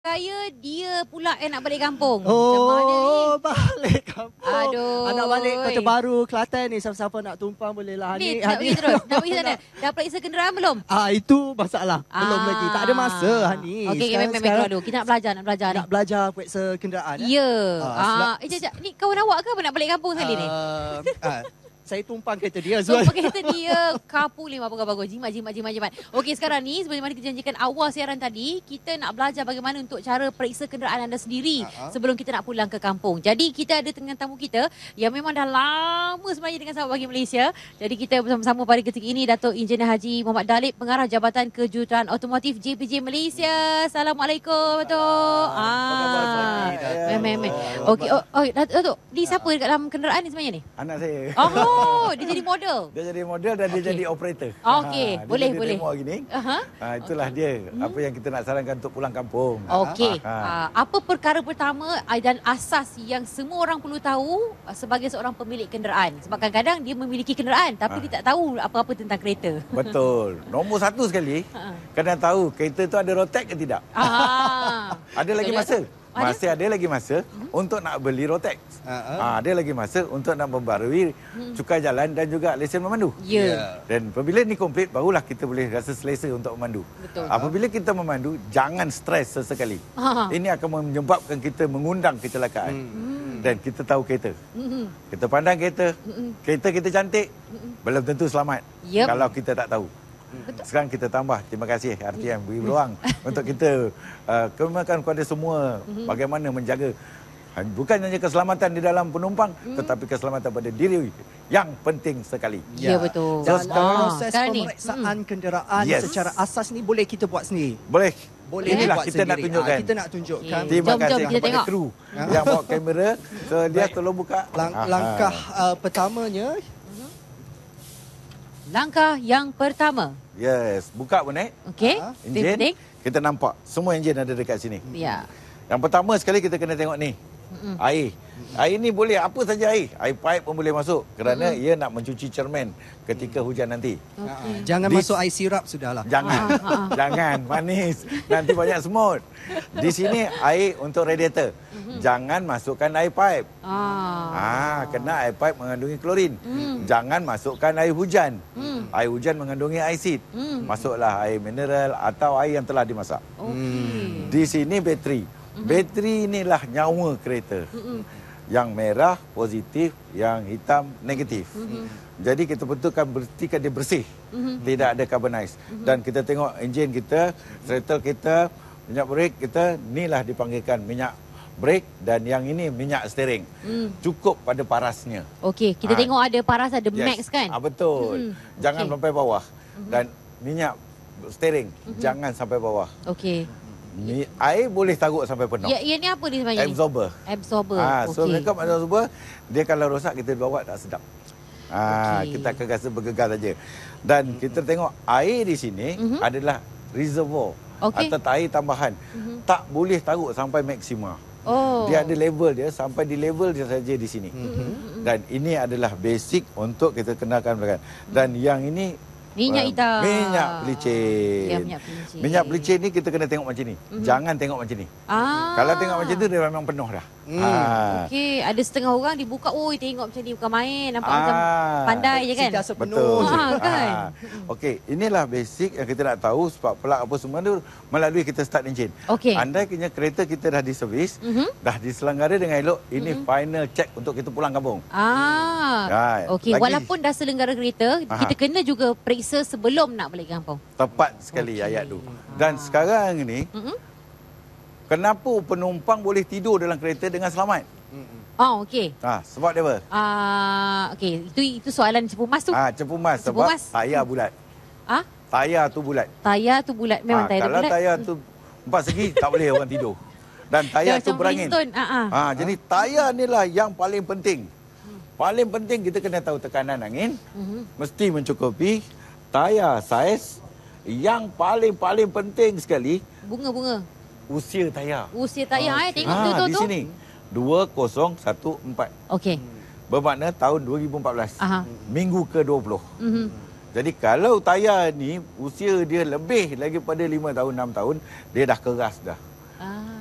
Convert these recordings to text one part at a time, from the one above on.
Raya dia pula eh nak balik kampung. Oh, Macam mana ni? balik kampung. Aduh. Anak balik kota baru Kelantan ni siapa-siapa nak tumpang bolehlah. lah. Ni nak pergi terus. Nak pergi sana. Dah pergi sekenderaan belum? Ah, itu masalah. Ah. Belum lagi. Tak ada masa ah. Hani. Okey, okey, okey, okey. Kita nak belajar, nak belajar nak ni. belajar kuat sekenderaan. Eh? Ya. Eh? Ah, ah. Sebab, eh, jajak. Ni kawan awak ke apa nak balik kampung sekali uh, ni? Ah. ah saya tumpang kereta dia. Zul. Tumpang kereta dia. Kapu lima apa bagus Jimat, jimat, jimat, jimat. Okey, sekarang ni sebagaimana kita janjikan awal siaran tadi, kita nak belajar bagaimana untuk cara periksa kenderaan anda sendiri uh-huh. sebelum kita nak pulang ke kampung. Jadi, kita ada dengan tamu kita yang memang dah lama sebenarnya dengan sahabat bagi Malaysia. Jadi, kita bersama-sama pada ketika ini, Datuk Injinyur Haji Muhammad Dalib, Pengarah Jabatan Kejuruteraan Otomotif JPJ Malaysia. Assalamualaikum, Datuk. Ah. Okey, oh, oh, Datuk, ni oh, siapa dekat dalam kenderaan ni sebenarnya ni? Anak saya. Oh, Oh, dia jadi model. Dia jadi model dan okay. dia jadi operator. Oh, Okey, ha, boleh boleh. Demo gini. Uh -huh. ha, itulah okay. dia. Hmm. Apa yang kita nak sarankan untuk pulang kampung. Ha, okey. Ha. Ha. apa perkara pertama ah, dan asas yang semua orang perlu tahu sebagai seorang pemilik kenderaan? Sebab kadang-kadang dia memiliki kenderaan tapi ha. dia tak tahu apa-apa tentang kereta. Betul. Nombor satu sekali, ha. kena tahu kereta tu ada rotek ke tidak. Ha. ada lagi masa? Masih ada lagi masa hmm? untuk nak beli Rotex. Uh -huh. ha, ada lagi masa untuk nak membarui hmm. cukai jalan dan juga lesen memandu. Ya. Yeah. Dan apabila ni komplit, barulah kita boleh rasa selesa untuk memandu. Betul. Apabila kita memandu, jangan stres sesekali. Uh ha. -huh. Ini akan menyebabkan kita mengundang kecelakaan. Hmm. hmm. Dan kita tahu kereta. Hmm. Kita pandang kereta. Hmm. Kereta kita cantik. Hmm. Belum tentu selamat. Yep. Kalau kita tak tahu. Betul. Hmm. Sekarang kita tambah. Terima kasih RTM beri peluang untuk kita uh, kemakan kepada semua hmm. bagaimana menjaga ha, bukan hanya keselamatan di dalam penumpang hmm. tetapi keselamatan pada diri yang penting sekali. Ya, ya betul. Jadi so, proses ah, pemeriksaan ini. Hmm. kenderaan yes. secara asas ni boleh kita buat sendiri. Boleh. Boleh Inilah buat kita, nak ha, kita nak tunjukkan. Kita nak tunjukkan. Terima jom, kasih jom, kepada kru ha? yang bawa kamera. So, dia Baik. tolong buka Lang- langkah uh, pertamanya Langkah yang pertama. Yes, buka pun eh. Okey, ah, enjin. Tip-tip. Kita nampak semua enjin ada dekat sini. Ya. Yang pertama sekali kita kena tengok ni. Mm-mm. Air. Air ni boleh apa saja air. Air pipe pun boleh masuk kerana hmm. ia nak mencuci cermin ketika hujan nanti. Okay. Ah, jangan This... masuk air sirap sudahlah. Jangan. Ah, ah, jangan manis nanti banyak semut. Di sini air untuk radiator. Mm-hmm. Jangan masukkan air pipe. Ah. Ah, kena air pipe mengandungi klorin. Hmm. Jangan masukkan air hujan. Hmm. Air hujan mengandungi asid. Hmm. Masuklah air mineral atau air yang telah dimasak. Okay. Di sini bateri. Mm-hmm. Bateri inilah nyawa kereta. Hmm yang merah positif, yang hitam negatif. Mm-hmm. Jadi kita betulkan bertikan dia bersih. Mm-hmm. Tidak ada carbonize. Mm-hmm. Dan kita tengok enjin kita, throttle kita, minyak brake kita, inilah dipanggilkan minyak break dan yang ini minyak steering. Mm. Cukup pada parasnya. Okey, kita ha. tengok ada paras ada yes. max kan? Ah betul. hmm Jangan okay. sampai bawah. hmm Dan minyak steering hmm jangan sampai bawah. Okey. Mi, air boleh taruk sampai penuh. Ya, ini ya, apa ni sebenarnya? Absorber. Absorber. Ha, so, okay. mereka maksudnya absorber, dia kalau rosak, kita bawa tak ah, sedap. Ha, ah, okay. Kita akan rasa bergegar saja. Dan mm-hmm. kita tengok air di sini mm-hmm. adalah reservoir okay. atau air tambahan. Mm-hmm. Tak boleh taruk sampai maksimal. Oh. Dia ada level dia sampai di level dia saja di sini. Mm-hmm. Dan ini adalah basic untuk kita kenalkan. Dan mm-hmm. yang ini Minyak hitam. Minyak pelicin. Ya, minyak pelicin. Minyak pelicin ni kita kena tengok macam ni. Mm -hmm. Jangan tengok macam ni. Ah. Kalau tengok macam tu dia memang penuh dah. Hmm. Ah. Okey, ada setengah orang dibuka, oi tengok macam ni bukan main, nampak ah. macam pandai je kan. Sudah penuh. Ah, ha, kan. Ah. Okey, inilah basic yang kita nak tahu sebab pelak apa semua tu melalui kita start enjin. Okay. Andai kena kereta kita dah di servis, mm -hmm. dah diselenggara dengan elok, ini mm -hmm. final check untuk kita pulang kampung. Ah. Right. Okey, walaupun dah selenggara kereta, Aha. kita kena juga periksa diperiksa sebelum nak balik kampung. Tepat sekali okay. ayat tu. Dan ha. sekarang ni, mm-hmm. kenapa penumpang boleh tidur dalam kereta dengan selamat? Oh, okey. Ha, sebab dia apa? Uh, okey, itu itu soalan cepu mas tu. Ha, cepu mas cepu sebab mas. tayar bulat. Ha? Tayar tu bulat. Tayar tu bulat, memang ha, tayar kalau bulat. Kalau tayar tu empat segi, tak boleh orang tidur. Dan tayar dia tu berangin. Uh-huh. Ha, jadi ha. tayar ni lah yang paling penting. Hmm. Paling penting kita kena tahu tekanan angin. Uh-huh. Mesti mencukupi tayar saiz yang paling-paling penting sekali bunga-bunga usia tayar usia tayar okay. eh tengok ha, tu tu di sini 2014 okey bermakna tahun 2014 Aha. minggu ke-20 mm-hmm. jadi kalau tayar ni usia dia lebih lagi pada 5 tahun 6 tahun dia dah keras dah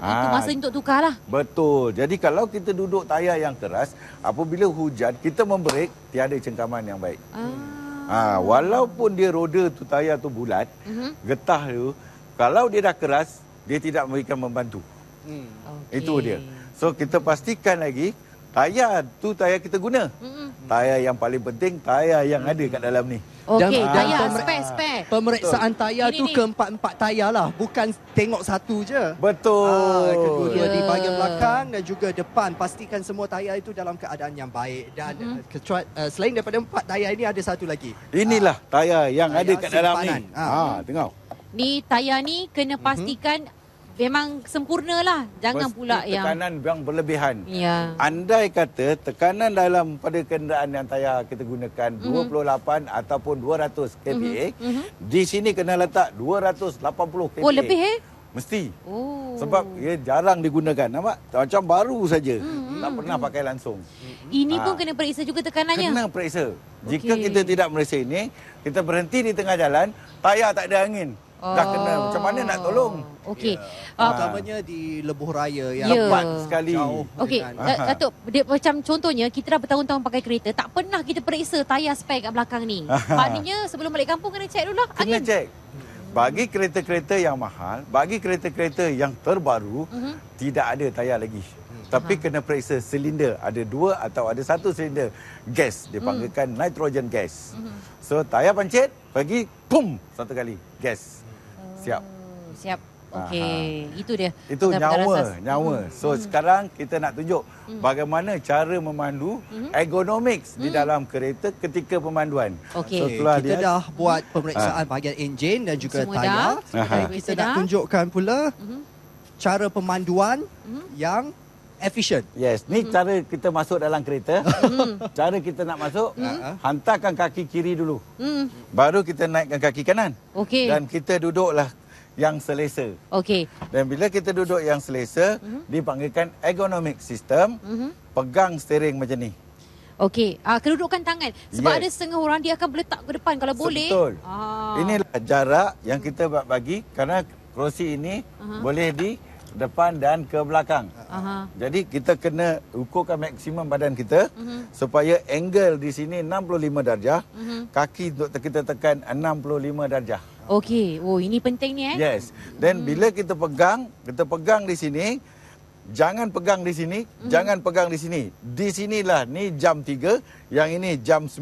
Ha, itu ah, masa untuk tukarlah. Betul. Jadi kalau kita duduk tayar yang keras, apabila hujan, kita memberik, tiada cengkaman yang baik. Ah. Ha, walaupun dia roda tu tayar tu bulat, uh mhm. -huh. getah tu, kalau dia dah keras, dia tidak memberikan membantu. Hmm. Okay. Itu dia. So kita pastikan lagi tayar tu tayar kita guna. Uh mhm. -huh. Tayar yang paling penting tayar yang uh hmm. -huh. ada kat dalam ni. Okey, tayar spare, ah, spare. Pemeriksaan Betul. tayar ini, tu keempat-empat tayar lah. Bukan tengok satu je. Betul. Ha, ah, kedua-dua yeah. di ya. bahagian belakang dan juga depan. Pastikan semua tayar itu dalam keadaan yang baik. Dan mm-hmm. uh, selain daripada empat tayar ini, ada satu lagi. Inilah uh, tayar yang tayar ada kat dalam ni. Ah, ha tengok. Ni tayar ni kena mhm. pastikan mm memang sempurna lah, Jangan Mesti pula tekanan yang... tekanan yang berlebihan. Ya. Andai kata tekanan dalam pada kenderaan yang tayar kita gunakan mm-hmm. 28 ataupun 200 kPa, mm-hmm. di sini kena letak 280 kPa. Oh, lebih eh? Mesti. Oh. Sebab ia ya, jarang digunakan. Nampak? Macam baru saja. Mm-hmm. Tak pernah pakai langsung. Ini ha. pun kena periksa juga tekanannya? Kena periksa. Jika kita tidak meriksa ini, kita berhenti di tengah jalan, tayar tak ada angin. Oh. Dah kena. Macam mana nak tolong? Okey. Yeah. Ya. Utamanya di Lebuh Raya yang yeah. lebat sekali. Okey. Dengan... Datuk, dia, macam contohnya kita dah bertahun-tahun pakai kereta. Tak pernah kita periksa tayar spare kat belakang ni. Maknanya sebelum balik kampung kena cek dulu lah. Kena Angin. check. Bagi kereta-kereta yang mahal, bagi kereta-kereta yang terbaru, uh-huh. tidak ada tayar lagi. Hmm. Tapi kena periksa silinder. Ada dua atau ada satu silinder. Gas. Dia panggilkan mm. nitrogen gas. Mm-hmm. So, tayar pancit. Pergi. Pum. Satu kali. Gas siap. Oh, siap. Okey, itu dia. Itu nyawa, asas. nyawa. Hmm. So hmm. sekarang kita nak tunjuk hmm. bagaimana cara memandu hmm. ergonomics hmm. di dalam kereta ketika pemanduan. Okey, so, kita dia. dah buat ha. pemeriksaan hmm. bahagian enjin dan juga Semua tayar. Dah. Kita dah. nak tunjukkan pula hmm. cara pemanduan hmm. yang efficient. Yes, ni hmm. cara kita masuk dalam kereta. Hmm. Cara kita nak masuk, hmm. Ha, ha. hantarkan kaki kiri dulu. Hmm. Baru kita naikkan kaki kanan. Okey. Dan kita duduklah yang selesa. Okey. Dan bila kita duduk yang selesa, hmm. dipanggilkan ergonomic system. Hmm. Pegang steering macam ni. Okey, Ah, kedudukan tangan. Sebab yes. ada setengah orang dia akan meletak ke depan kalau boleh. Betul. Ah. Inilah jarak yang kita bagi kerana kerusi ini uh -huh. boleh di depan dan ke belakang. Aha. Jadi kita kena ukurkan maksimum badan kita uh mhm. -huh. supaya angle di sini 65 darjah, uh mhm. -huh. kaki untuk kita tekan 65 darjah. Okey, oh ini penting ni eh. Yes. Then hmm. bila kita pegang, kita pegang di sini, jangan pegang di sini, hmm. jangan pegang di sini. Di sinilah ni jam 3, yang ini jam 9.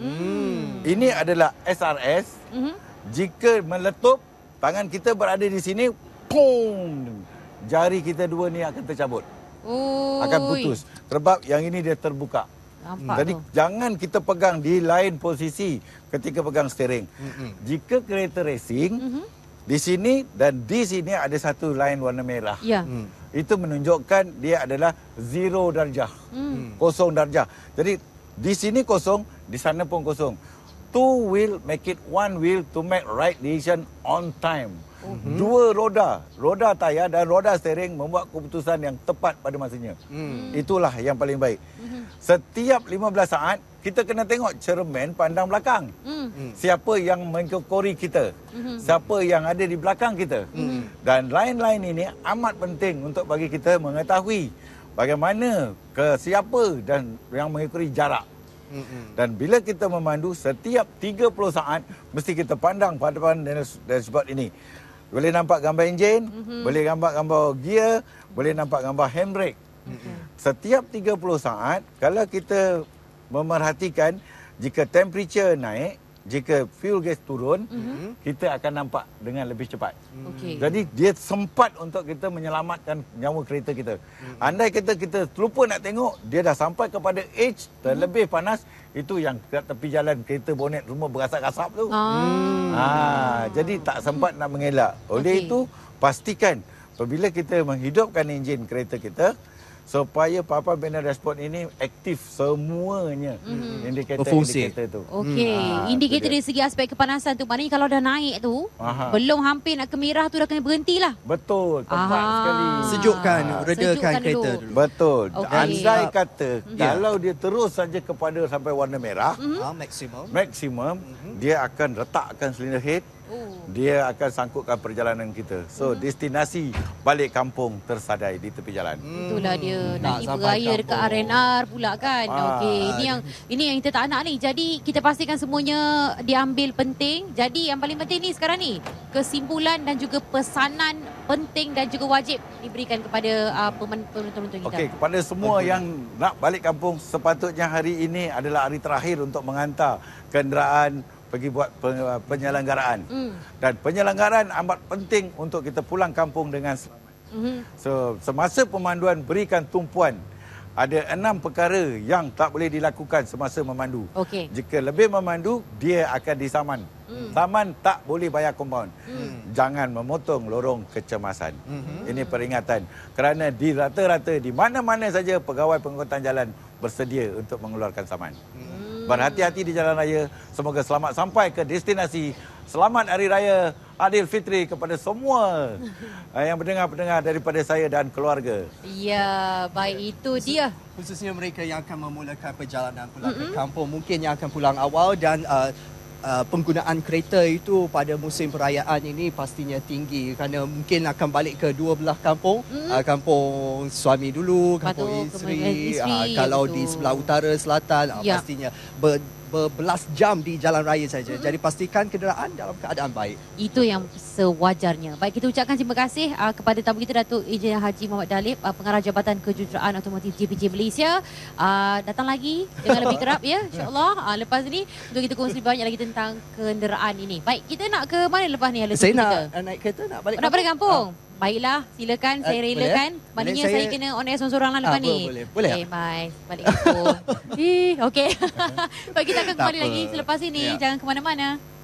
Hmm. Ini adalah SRS. Hmm. Jika meletup, tangan kita berada di sini, boom jari kita dua ni akan tercabut. Ui. Akan putus. Sebab yang ini dia terbuka. Hmm. Jadi tu. jangan kita pegang di lain posisi ketika pegang steering. Hmm. Jika kereta racing, hmm. di sini dan di sini ada satu line warna merah. Ya. Hmm. Itu menunjukkan dia adalah zero darjah. Hmm. Kosong darjah. Jadi di sini kosong, di sana pun kosong. Two wheel make it one wheel to make right decision on time mm Dua roda, roda tayar dan roda steering membuat keputusan yang tepat pada masanya. Mm. Itulah yang paling baik. Mm-hmm. Setiap 15 saat, kita kena tengok cermin pandang belakang. Mm. Siapa yang mengekori kita. mm Siapa yang ada di belakang kita. Mm. Dan lain-lain ini amat penting untuk bagi kita mengetahui bagaimana ke siapa dan yang mengikuti jarak. Mm-hmm. Dan bila kita memandu setiap 30 saat mesti kita pandang pada pandangan dashboard ini. Boleh nampak gambar enjin, mm-hmm. boleh nampak gambar gear, boleh nampak gambar handbrake. Mm-hmm. Setiap 30 saat kalau kita memerhatikan jika temperature naik, jika fuel gas turun, mm-hmm. kita akan nampak dengan lebih cepat. Mhm. Okay. Jadi dia sempat untuk kita menyelamatkan nyawa kereta kita. Mm-hmm. Andai kata kita terlupa nak tengok, dia dah sampai kepada edge terlebih mm-hmm. panas, itu yang kat tepi jalan kereta bonet rumah berasap-asap tu. Mm. Ah, jadi tak sempat nak mengelak. Oleh okay. itu, pastikan apabila kita menghidupkan enjin kereta kita, supaya Papa Bina respon ini aktif semuanya mm-hmm. indikator-indikator tu. Okey, ha, indikator dari segi aspek kepanasan tu maknanya kalau dah naik tu Aha. belum hampir nak ke merah tu dah kena berhentilah. Betul, tepat sekali. Sejukkan, ah. redakan kereta dulu. dulu. Betul. Okay. Andai kata mm-hmm. kalau dia terus saja kepada sampai warna merah, mm-hmm. maksimum. Maksimum, mm-hmm. dia akan retakkan silinder head dia akan sangkutkan perjalanan kita. So hmm destinasi balik kampung tersadai di tepi jalan. Hmm. Itulah dia. Nanti Nak beraya dekat RNR pula kan. Ah. Okey, ini yang ini yang kita tak nak ni. Jadi kita pastikan semuanya diambil penting. Jadi yang paling penting ni sekarang ni kesimpulan dan juga pesanan penting dan juga wajib diberikan kepada uh, penonton-penonton kita. Okey, kepada semua Betul. yang nak balik kampung sepatutnya hari ini adalah hari terakhir untuk menghantar kenderaan pergi buat penyelenggaraan. Mm. Dan penyelenggaraan amat penting untuk kita pulang kampung dengan selamat. Mm-hmm. So, semasa pemanduan berikan tumpuan, ada enam perkara yang tak boleh dilakukan semasa memandu. Okay. Jika lebih memandu, dia akan disaman. Mm. Saman tak boleh bayar kompaun. Mm. Jangan memotong lorong kecemasan. Mm-hmm. Ini peringatan. Kerana di rata-rata, di mana-mana saja pegawai pengangkutan jalan bersedia untuk mengeluarkan saman. Mm. Berhati-hati di jalan raya. Semoga selamat sampai ke destinasi. Selamat Hari Raya Adil Fitri kepada semua eh, yang mendengar-pendengar daripada saya dan keluarga. Ya, baik itu dia. Khususnya mereka yang akan memulakan perjalanan pulang mm -hmm. ke kampung. Mungkin yang akan pulang awal dan uh, Uh, penggunaan kereta itu pada musim perayaan ini pastinya tinggi kerana mungkin akan balik ke dua belah kampung hmm. uh, kampung suami dulu kampung Patu, isteri, uh, isteri uh, kalau betul. di sebelah utara selatan uh, ya. uh, pastinya ber berbelas jam di jalan raya saja. Hmm. Jadi pastikan kenderaan dalam keadaan baik. Itu yang sewajarnya. Baik kita ucapkan terima kasih uh, kepada tamu kita Datuk Ejen Haji Muhammad Dalib uh, pengarah Jabatan Kejuruteraan Automotif JPJ Malaysia. Uh, datang lagi dengan lebih kerap ya insyaallah. lepas ni untuk kita kongsi banyak lagi tentang kenderaan ini. Baik kita nak ke mana lepas ni Saya nak kita? naik kereta nak balik. Nak balik kampung. Uh. Baiklah, silakan. Saya eh, relakan. Uh, Maknanya saya... saya kena on air seorang lah ah, lepas ha, ni. Boleh, boleh. Okay, eh, bye. Balik ke phone. Okey. Baik, kita akan kembali lagi selepas ini. Yeah. Jangan ke mana-mana.